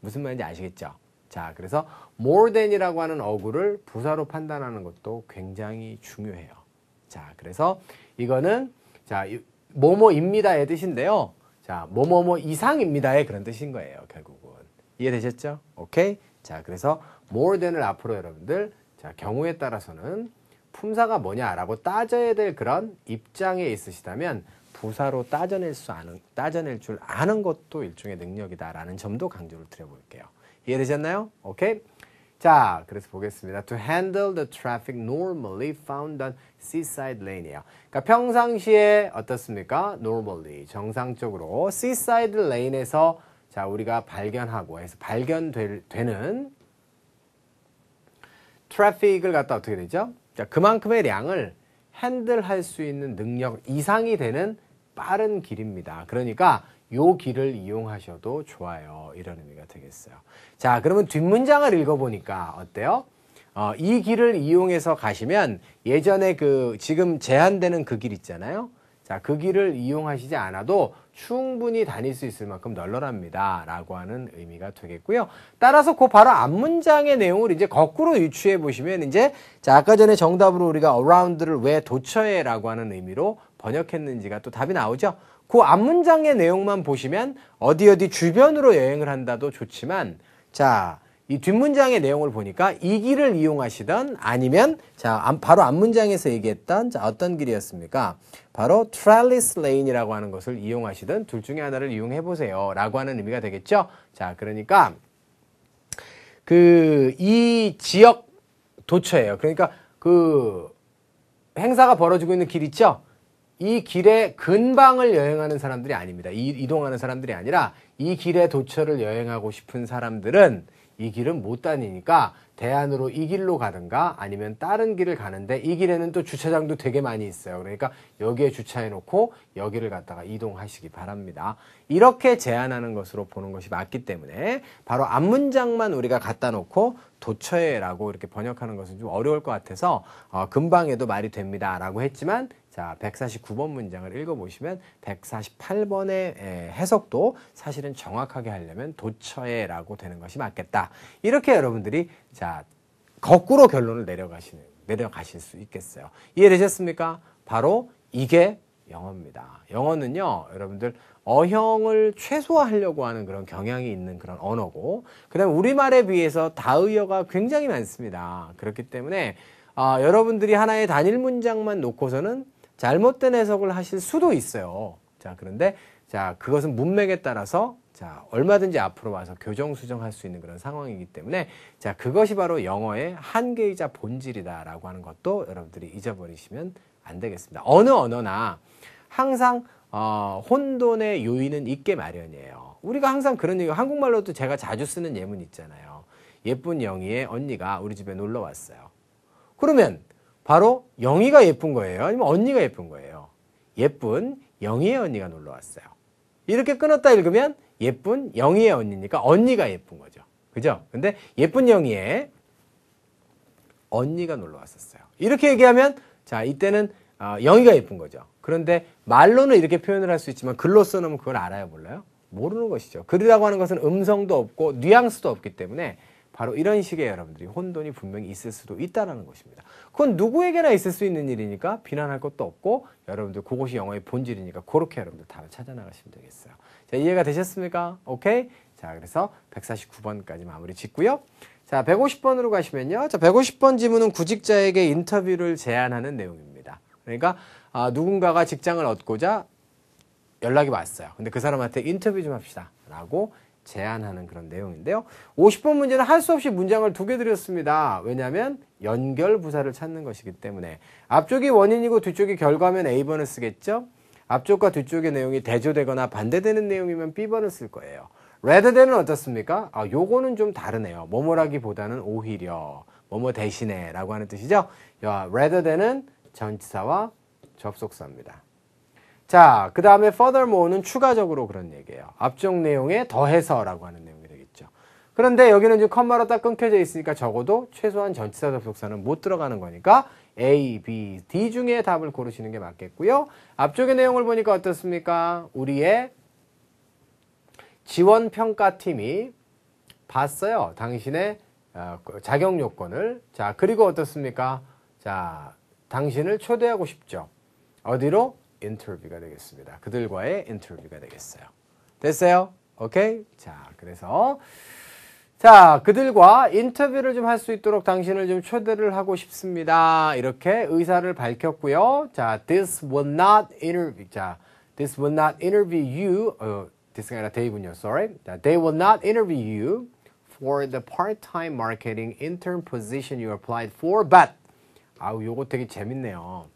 무슨 말인지 아시겠죠? 자, 그래서 more than이라고 하는 어구를 부사로 판단하는 것도 굉장히 중요해요. 자, 그래서 이거는 자, 뭐뭐입니다의 뜻인데요. 자, 뭐뭐뭐 이상입니다의 그런 뜻인 거예요, 결국은. 이해되셨죠? 오케이? 자, 그래서 more than을 앞으로 여러분들 자 경우에 따라서는 품사가 뭐냐라고 따져야 될 그런 입장에 있으시다면 부사로 따져낼 수 아는 따져낼 줄 아는 것도 일종의 능력이다라는 점도 강조를 드려볼게요. 이해되셨나요? 오케이. 자, 그래서 보겠습니다. To handle the traffic normally found on seaside lane이에요. 그러니까 평상시에 어떻습니까? Normally 정상적으로 seaside lane에서 자 우리가 발견하고 해서 발견되는 트래픽을 갖다 어떻게 되죠? 자, 그만큼의 양을 핸들할 수 있는 능력 이상이 되는 빠른 길입니다. 그러니까 요 길을 이용하셔도 좋아요. 이런 의미가 되겠어요. 자, 그러면 뒷문장을 읽어보니까 어때요? 어, 이 길을 이용해서 가시면 예전에 그 지금 제한되는 그 길 있잖아요. 자, 그 길을 이용하시지 않아도 충분히 다닐 수 있을 만큼 널널합니다. 라고 하는 의미가 되겠고요. 따라서 그 바로 앞 문장의 내용을 이제 거꾸로 유추해 보시면 이제 자, 아까 전에 정답으로 우리가 around를 왜 도처에 라고 하는 의미로 번역했는지가 또 답이 나오죠. 그 앞 문장의 내용만 보시면 어디 어디 주변으로 여행을 한다도 좋지만 자, 이 뒷문장의 내용을 보니까 이 길을 이용하시던 아니면 자 바로 앞문장에서 얘기했던 자 어떤 길이었습니까? 바로 트랄리스 레인이라고 하는 것을 이용하시던 둘 중에 하나를 이용해 보세요. 라고 하는 의미가 되겠죠? 자, 그러니까 그 이 지역 도처예요. 그러니까 그 행사가 벌어지고 있는 길 있죠? 이 길의 근방을 여행하는 사람들이 아닙니다. 이, 이동하는 사람들이 아니라 이 길의 도처를 여행하고 싶은 사람들은 이 길은 못 다니니까 대안으로 이 길로 가든가 아니면 다른 길을 가는데 이 길에는 또 주차장도 되게 많이 있어요. 그러니까 여기에 주차해 놓고 여기를 갔다가 이동하시기 바랍니다. 이렇게 제안하는 것으로 보는 것이 맞기 때문에 바로 앞 문장만 우리가 갖다 놓고 도처에라고 이렇게 번역하는 것은 좀 어려울 것 같아서 어, 금방에도 말이 됩니다라고 했지만 자, 149번 문장을 읽어보시면 148번의 해석도 사실은 정확하게 하려면 도처에라고 되는 것이 맞겠다. 이렇게 여러분들이 자 거꾸로 결론을 내려가시는 내려가실 수 있겠어요. 이해되셨습니까? 바로 이게 영어입니다. 영어는요, 여러분들 어형을 최소화하려고 하는 그런 경향이 있는 그런 언어고, 그다음 우리말에 비해서 다의어가 굉장히 많습니다. 그렇기 때문에 아, 여러분들이 하나의 단일 문장만 놓고서는 잘못된 해석을 하실 수도 있어요. 자, 그런데 자, 그것은 문맥에 따라서 자, 얼마든지 앞으로 와서 교정 수정할 수 있는 그런 상황이기 때문에 자, 그것이 바로 영어의 한계이자 본질이다라고 하는 것도 여러분들이 잊어버리시면 안 되겠습니다. 어느 언어나 항상 어, 혼돈의 요인은 있게 마련이에요. 우리가 항상 그런 얘기, 한국말로도 제가 자주 쓰는 예문 있잖아요. 예쁜 영희의 언니가 우리 집에 놀러 왔어요. 그러면 바로 영희가 예쁜 거예요. 아니면 언니가 예쁜 거예요. 예쁜 영희의 언니가 놀러 왔어요. 이렇게 끊었다 읽으면 예쁜 영희의 언니니까 언니가 예쁜 거죠. 그죠? 근데 예쁜 영희의 언니가 놀러 왔었어요. 이렇게 얘기하면 자, 이때는 어, 영희가 예쁜 거죠. 그런데 말로는 이렇게 표현을 할 수 있지만 글로 써놓으면 그걸 알아야 몰라요? 모르는 것이죠. 글이라고 하는 것은 음성도 없고 뉘앙스도 없기 때문에 바로 이런 식의 여러분들이 혼돈이 분명히 있을 수도 있다는 것입니다. 그건 누구에게나 있을 수 있는 일이니까 비난할 것도 없고 여러분들 그것이 영어의 본질이니까 그렇게 여러분들 답을 찾아나가시면 되겠어요. 자, 이해가 되셨습니까? 오케이? 자, 그래서 149번까지 마무리 짓고요. 자, 150번으로 가시면요. 자, 150번 지문은 구직자에게 인터뷰를 제안하는 내용입니다. 그러니까 아, 누군가가 직장을 얻고자 연락이 왔어요. 근데 그 사람한테 인터뷰 좀 합시다. 라고 제안하는 그런 내용인데요. 50번 문제는 할 수 없이 문장을 두 개 드렸습니다. 왜냐하면 연결 부사를 찾는 것이기 때문에 앞쪽이 원인이고 뒤쪽이 결과면 A번을 쓰겠죠. 앞쪽과 뒤쪽의 내용이 대조되거나 반대되는 내용이면 B번을 쓸 거예요. 레드 t 는 어떻습니까? 아, 요거는 좀 다르네요. 뭐뭐라기보다는 오히려 뭐뭐 대신에 라고 하는 뜻이죠. 레드 a 는 전치사와 접속사입니다. 자, 그 다음에 furthermore는 추가적으로 그런 얘기예요. 앞쪽 내용에 더해서라고 하는 내용이 되겠죠. 그런데 여기는 지금 컴마로 딱 끊겨져 있으니까 적어도 최소한 전치사 접속사는 못 들어가는 거니까 A, B, D 중에 답을 고르시는 게 맞겠고요. 앞쪽의 내용을 보니까 어떻습니까? 우리의 지원 평가팀이 봤어요. 당신의 어, 그 자격 요건을. 자, 그리고 어떻습니까? 자, 당신을 초대하고 싶죠. 어디로? interview가 되겠습니다. 그들과의 interview가 되겠어요. 됐어요? 오케이? 자, 그래서 자, 그들과 인터뷰를 좀 할 수 있도록 당신을 좀 초대를 하고 싶습니다. 이렇게 의사를 밝혔고요. 자, this will not interview. 자, this will not interview you. 어, this가 아니라 they군요. Sorry. 자, they will not interview you for the part-time marketing intern position you applied for, but 아우, 요거 되게 재밌네요.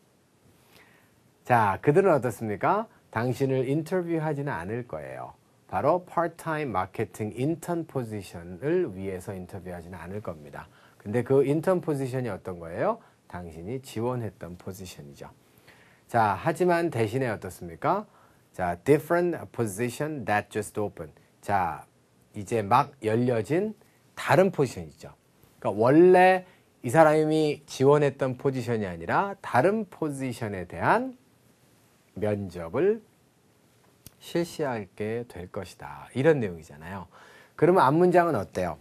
자, 그들은 어떻습니까? 당신을 인터뷰하지는 않을 거예요. 바로 파트타임 마케팅 인턴 포지션을 위해서 인터뷰하지는 않을 겁니다. 근데 그 인턴 포지션이 어떤 거예요? 당신이 지원했던 포지션이죠. 자, 하지만 대신에 어떻습니까? 자, different position that just opened. 자, 이제 막 열려진 다른 포지션이죠. 그러니까 원래 이 사람이 지원했던 포지션이 아니라 다른 포지션에 대한 면접을 실시하게 될 것이다. 이런 내용이잖아요. 그러면 앞문장은 어때요?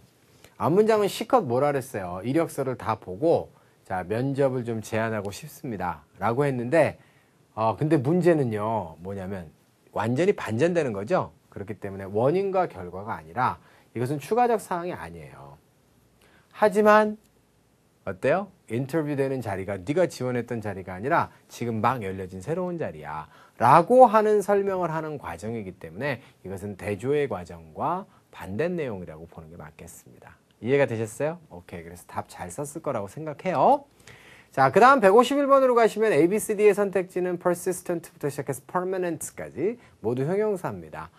앞문장은 시컷 뭐라 그랬어요? 이력서를 다 보고 자 면접을 좀 제안하고 싶습니다. 라고 했는데 어, 근데 문제는요 뭐냐면 완전히 반전되는 거죠. 그렇기 때문에 원인과 결과가 아니라 이것은 추가적 사항이 아니에요. 하지만 어때요? 인터뷰되는 자리가 네가 지원했던 자리가 아니라 지금 막 열려진 새로운 자리야 라고 하는 설명을 하는 과정이기 때문에 이것은 대조의 과정과 반대 내용이라고 보는 게 맞겠습니다. 이해가 되셨어요? 오케이 그래서 답 잘 썼을 거라고 생각해요. 자, 그 다음 151번으로 가시면 ABCD의 선택지는 persistent부터 시작해서 permanent까지 모두 형용사입니다.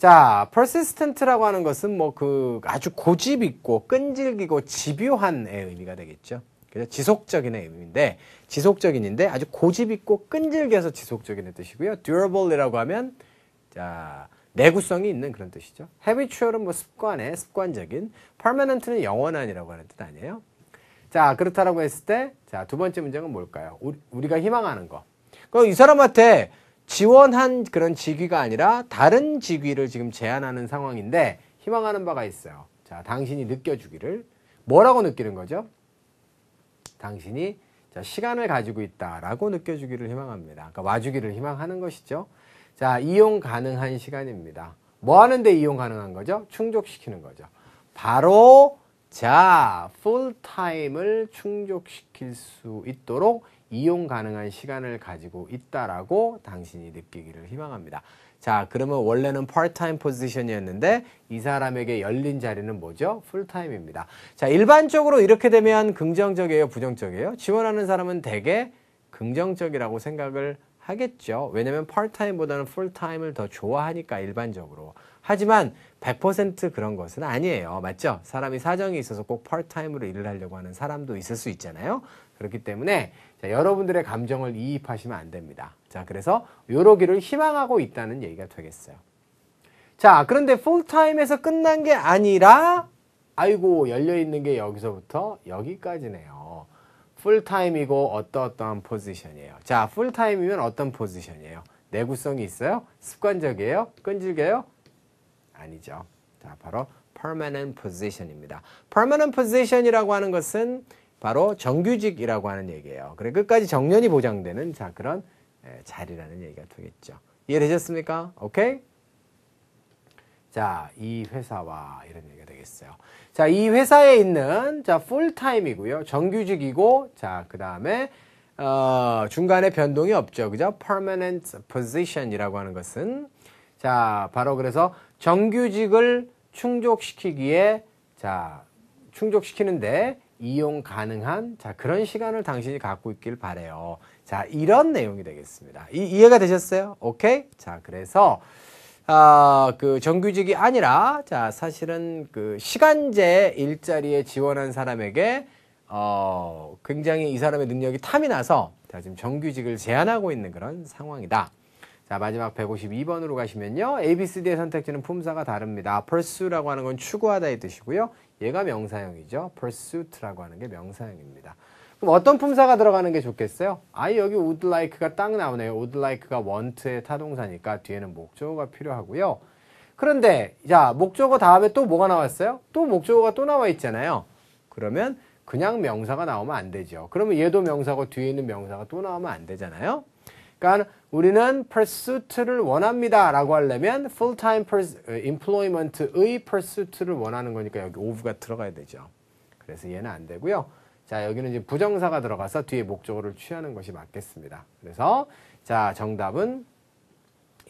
자, persistent라고 하는 것은 뭐 그 아주 고집 있고 끈질기고 집요한의 의미가 되겠죠. 그래서 지속적인 의미인데 지속적인인데 아주 고집 있고 끈질겨서 지속적인 의 뜻이고요. durable이라고 하면 자, 내구성이 있는 그런 뜻이죠. habitual은 뭐습관에 습관적인, permanent는 영원한이라고 하는 뜻 아니에요? 자, 그렇다라고 했을 때 자, 두 번째 문장은 뭘까요? 우리, 우리가 희망하는 거. 그이 럼 사람한테 지원한 그런 직위가 아니라 다른 직위를 지금 제안하는 상황인데 희망하는 바가 있어요. 자, 당신이 느껴주기를 뭐라고 느끼는 거죠? 당신이 자, 시간을 가지고 있다라고 느껴주기를 희망합니다. 그러니까 와주기를 희망하는 것이죠. 자, 이용 가능한 시간입니다. 뭐 하는데 이용 가능한 거죠? 충족시키는 거죠. 바로 자, 풀타임을 충족시킬 수 있도록 이용 가능한 시간을 가지고 있다라고 당신이 느끼기를 희망합니다. 자, 그러면 원래는 p a r t 포지션이었는데 이 사람에게 열린 자리는 뭐죠? 풀타임입니다. 자, 일반적으로 이렇게 되면 긍정적이에요, 부정적이에요? 지원하는 사람은 대개 긍정적이라고 생각을 하겠죠. 왜냐면 p a r t 보다는풀타임을더 좋아하니까 일반적으로. 하지만 100% 그런 것은 아니에요. 맞죠? 사람이 사정이 있어서 꼭 p a r t 으로 일을 하려고 하는 사람도 있을 수 있잖아요. 그렇기 때문에 자, 여러분들의 감정을 이입하시면 안 됩니다. 자, 그래서 요러기를 희망하고 있다는 얘기가 되겠어요. 자, 그런데 풀타임에서 끝난 게 아니라 아이고 열려있는 게 여기서부터 여기까지네요. 풀타임이고 어떠어떠한 포지션이에요. 자, 풀타임이면 어떤 포지션이에요? 내구성이 있어요? 습관적이에요? 끈질겨요? 아니죠. 자, 바로 permanent position입니다. permanent position이라고 하는 것은 바로 정규직이라고 하는 얘기예요. 그래 끝까지 정년이 보장되는 자 그런 예, 자리라는 얘기가 되겠죠. 이해되셨습니까? 오케이? 자, 이 회사와 이런 얘기가 되겠어요. 자, 이 회사에 있는 자, 풀타임이고요. 정규직이고 자, 그다음에 어, 중간에 변동이 없죠. 그죠? permanent position이라고 하는 것은 자, 바로 그래서 정규직을 충족시키기에 자, 충족시키는데 이용 가능한 자 그런 시간을 당신이 갖고 있길 바래요. 자 이런 내용이 되겠습니다. 이, 이해가 되셨어요? 오케이. 자 그래서 아그 어, 정규직이 아니라 자 사실은 그 시간제 일자리에 지원한 사람에게 어 굉장히 이 사람의 능력이 탐이 나서 자 지금 정규직을 제한하고 있는 그런 상황이다. 자, 마지막 152번으로 가시면요. ABCD의 선택지는 품사가 다릅니다. pursue라고 하는 건 추구하다의 뜻이고요. 얘가 명사형이죠. pursuit라고 하는 게 명사형입니다. 그럼 어떤 품사가 들어가는 게 좋겠어요? 아예 여기 would like가 딱 나오네요. would like가 want의 타동사니까 뒤에는 목적어가 필요하고요. 그런데 자, 목적어 다음에 또 뭐가 나왔어요? 또 목적어가 또 나와 있잖아요. 그러면 그냥 명사가 나오면 안 되죠. 그러면 얘도 명사고 뒤에 있는 명사가 또 나오면 안 되잖아요. 그러니까 우리는 pursuit를 원합니다 라고 하려면 full-time employment의 pursuit를 원하는 거니까 여기 of가 들어가야 되죠. 그래서 얘는 안 되고요. 자, 여기는 이제 부정사가 들어가서 뒤에 목적어를 취하는 것이 맞겠습니다. 그래서 자, 정답은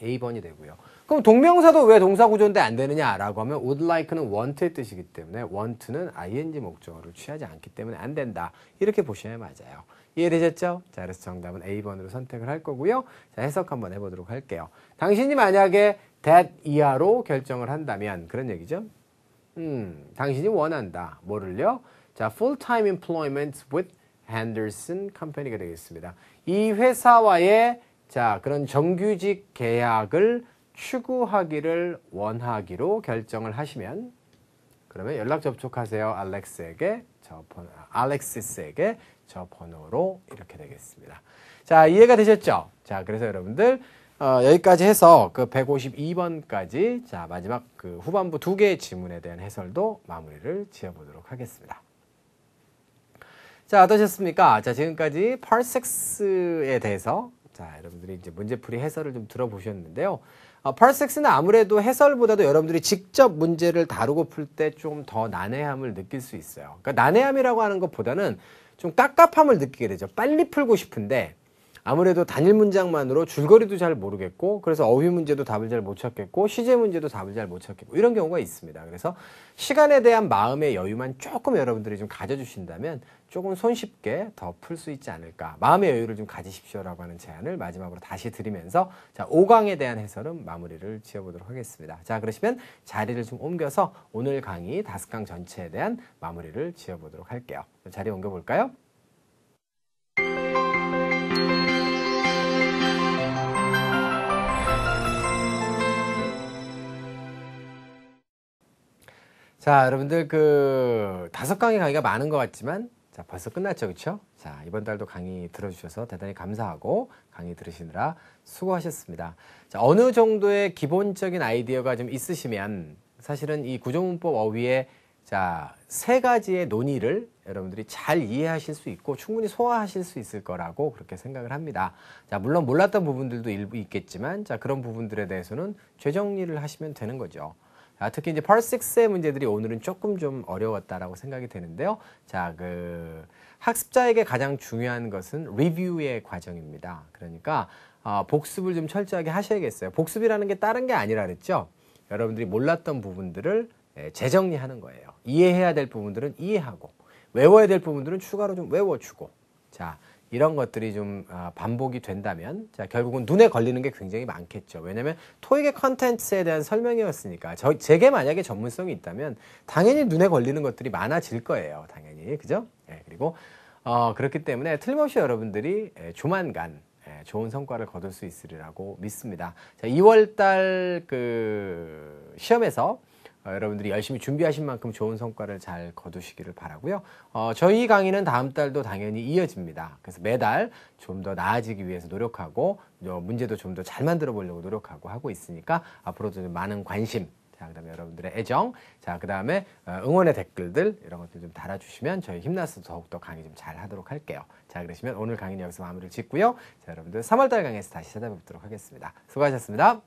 A번이 되고요. 그럼 동명사도 왜 동사 구조인데 안 되느냐라고 하면 would like는 want의 뜻이기 때문에 want는 ing 목적어를 취하지 않기 때문에 안 된다. 이렇게 보시면 맞아요. 이해되셨죠? 자, 그래서 정답은 A번으로 선택을 할 거고요. 자, 해석 한번 해보도록 할게요. 당신이 만약에 that 이하로 결정을 한다면 그런 얘기죠. 음, 당신이 원한다. 뭐를요? 자, full-time employment with Henderson Company가 되겠습니다. 이 회사와의 자, 그런 정규직 계약을 추구하기를 원하기로 결정을 하시면 그러면 연락 접촉하세요. 알렉스에게 저 번, 알렉시스에게 저 번호로 이렇게 되겠습니다. 자, 이해가 되셨죠? 자, 그래서 여러분들 어, 여기까지 해서 그 152번까지 자, 마지막 그 후반부 두 개의 지문에 대한 해설도 마무리를 지어 보도록 하겠습니다. 자, 어떠셨습니까? 자, 지금까지 파섹스에 대해서 자, 여러분들이 이제 문제풀이 해설을 좀 들어보셨는데요. 어, 파섹스는 아무래도 해설보다도 여러분들이 직접 문제를 다루고 풀 때 좀 더 난해함을 느낄 수 있어요. 그러니까 난해함이라고 하는 것보다는 좀 깝깝함을 느끼게 되죠. 빨리 풀고 싶은데 아무래도 단일 문장만으로 줄거리도 잘 모르겠고 그래서 어휘 문제도 답을 잘 못 찾겠고 시제 문제도 답을 잘 못 찾겠고 이런 경우가 있습니다. 그래서 시간에 대한 마음의 여유만 조금 여러분들이 좀 가져주신다면 조금 손쉽게 더 풀 수 있지 않을까 마음의 여유를 좀 가지십시오라고 하는 제안을 마지막으로 다시 드리면서 자 5강에 대한 해설은 마무리를 지어보도록 하겠습니다. 자 그러시면 자리를 좀 옮겨서 오늘 강의 5강 전체에 대한 마무리를 지어보도록 할게요. 자리 옮겨볼까요? 자, 여러분들 그 다섯 강의 강의가 많은 것 같지만 자, 벌써 끝났죠. 그렇죠? 자, 이번 달도 강의 들어주셔서 대단히 감사하고 강의 들으시느라 수고하셨습니다. 자, 어느 정도의 기본적인 아이디어가 좀 있으시면 사실은 이 구조문법 어휘에 자, 세 가지의 논의를 여러분들이 잘 이해하실 수 있고 충분히 소화하실 수 있을 거라고 그렇게 생각을 합니다. 자, 물론 몰랐던 부분들도 일부 있겠지만 자, 그런 부분들에 대해서는 죄정리를 하시면 되는 거죠. 아, 특히 이제 펄 6의 문제들이 오늘은 조금 좀 어려웠다라고 생각이 되는데요. 자, 그 학습자에게 가장 중요한 것은 리뷰의 과정입니다. 그러니까 아, 복습을 좀 철저하게 하셔야겠어요. 복습이라는 게 다른 게 아니라 그랬죠. 여러분들이 몰랐던 부분들을 예, 재정리하는 거예요. 이해해야 될 부분들은 이해하고 외워야 될 부분들은 추가로 좀 외워주고 자 이런 것들이 좀 아, 반복이 된다면 자, 결국은 눈에 걸리는 게 굉장히 많겠죠. 왜냐하면 토익의 컨텐츠에 대한 설명이었으니까 저, 제게 만약에 전문성이 있다면 당연히 눈에 걸리는 것들이 많아질 거예요. 당연히 그죠? 예, 그리고 어, 그렇기 때문에 틀림없이 여러분들이 예, 조만간 예, 좋은 성과를 거둘 수 있으리라고 믿습니다. 자, 2월달 그 시험에서 어, 여러분들이 열심히 준비하신 만큼 좋은 성과를 잘 거두시기를 바라고요. 어, 저희 강의는 다음 달도 당연히 이어집니다. 그래서 매달 좀 더 나아지기 위해서 노력하고 어, 문제도 좀 더 잘 만들어 보려고 노력하고 하고 있으니까 앞으로도 많은 관심 자, 그 다음에 여러분들의 애정, 자, 그 다음에 어, 응원의 댓글들, 이런 것들 좀 달아주시면 저희 힘나서 더욱더 강의 좀잘 하도록 할게요. 자, 그러시면 오늘 강의는 여기서 마무리를 짓고요. 자, 여러분들 3월달 강의에서 다시 찾아뵙도록 하겠습니다. 수고하셨습니다.